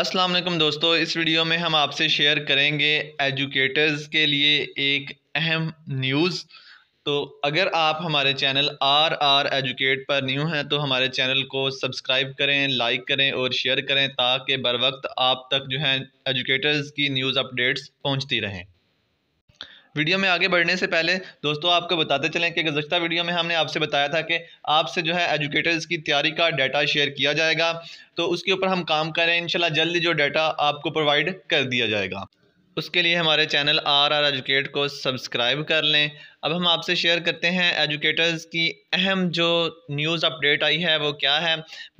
अस्सलाम वालेकुम दोस्तों इस वीडियो में हम आपसे शेयर करेंगे एजुकेटर्स के लिए एक अहम न्यूज़ तो अगर आप हमारे चैनल आर आर एजुकेट पर न्यू हैं तो हमारे चैनल को सब्सक्राइब करें लाइक करें और शेयर करें ताकि बर वक्त आप तक जो है एजुकेटर्स की न्यूज़ अपडेट्स पहुंचती रहें वीडियो में आगे बढ़ने से पहले दोस्तों आपको बताते चलें कि गुजशत वीडियो में हमने आपसे बताया था कि आपसे जो है एजुकेटर्स की तैयारी का डाटा शेयर किया जाएगा तो उसके ऊपर हम काम करें इनशाला जल्दी जो डाटा आपको प्रोवाइड कर दिया जाएगा उसके लिए हमारे चैनल आर आर एजुकेट को सब्सक्राइब कर लें अब हम आपसे शेयर करते हैं एजुकेटर्स की अहम जो न्यूज़ अपडेट आई है वो क्या है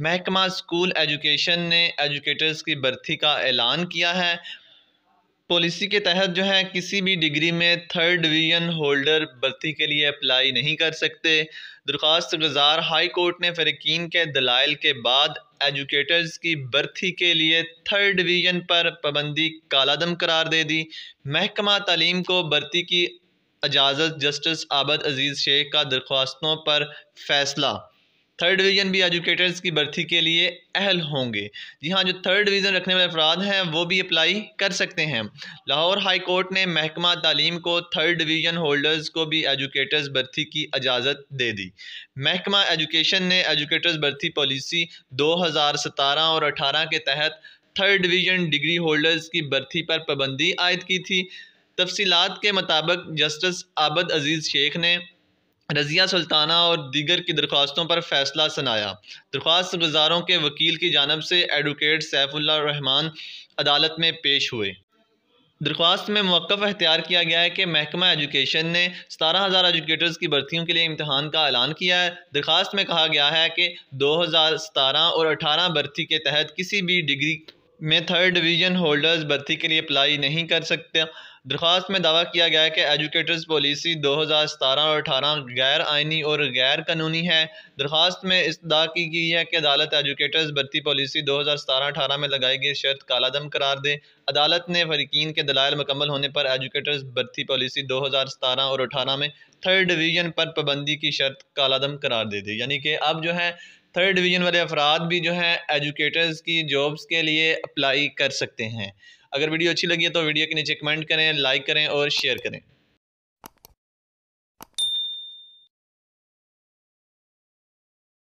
महकमा स्कूल एजुकेशन ने एजुकेटर्स की भर्ती का ऐलान किया है पॉलिसी के तहत जो है किसी भी डिग्री में थर्ड डिवीज़न होल्डर भर्ती के लिए अप्लाई नहीं कर सकते दरख्वास्त गुजार हाई कोर्ट ने फ़रकिन के दलाइल के बाद एजुकेटर्स की भर्ती के लिए थर्ड डिवीज़न पर पाबंदी कालादम करार दे दी महकमा तलीम को भर्ती की इजाज़त जस्टिस आबद अजीज़ शेख का दरख्वास्तों पर फैसला थर्ड डिवीज़न भी एजुकेटर्स की भर्ती के लिए अहल होंगे जी हाँ जो थर्ड डिवीज़न रखने वाले अफराद हैं वो भी अप्लाई कर सकते हैं लाहौर हाई कोर्ट ने महकमा तालीम को थर्ड डिवीज़न होल्डर्स को भी एजुकेटर्स भर्ती की इजाज़त दे दी महकमा एजुकेशन ने एजुकेटर्स भर्ती पॉलिसी दो हज़ार सतारह और अठारह के तहत थर्ड डिवीज़न डिग्री होल्डर्स की भर्ती पर पाबंदी आयद की थी तफसीत के मुताबिक जस्टिस आबद अजीज़ शेख ने रज़िया सुल्ताना और दीगर की दरख्वास्तों पर फैसला सुनाया दरख्वास्त गुजारों के वकील की जानब से एडवोकेट सैफुल्ला रहमान अदालत में पेश हुए दरख्वास्त में मौक़ अख्तियार किया गया है कि महकमा एजुकेशन ने सतारह हज़ार एजुकेटर्स की भर्तियों के लिए इम्तहान का ऐलान किया है दरख्वास्त में कहा गया है कि दो हज़ार सतारह और अठारह भर्ती के तहत किसी भी डिग्री में थर्ड डिवीज़न होल्डर्स भर्ती के लिए अप्लाई नहीं कर सकते दरख्वास्त में दावा किया गया है कि एजुकेटर्स पॉलिसी 2017 और 18 गैर आइनी और गैर कानूनी है दरख्वास्त में इस दा की गई है कि अदालत एजुकेटर्स भर्ती पॉलिसी 2017-18 में लगाई गई शर्त कालादम करार दे अदालत ने फरीकिन के दलाल मुकम्मल होने पर एजुकेटर्स भर्ती पॉलिसी 2017 और 18 में थर्ड डिवीज़न पर पाबंदी की शर्त कालादम करार दे दी यानी कि अब जो है थर्ड डिवीज़न वाले अफराद भी जो हैं एजुकेटर्स की जॉब्स के लिए अप्लाई कर सकते हैं अगर वीडियो अच्छी लगी है तो वीडियो के नीचे कमेंट करें लाइक करें और शेयर करें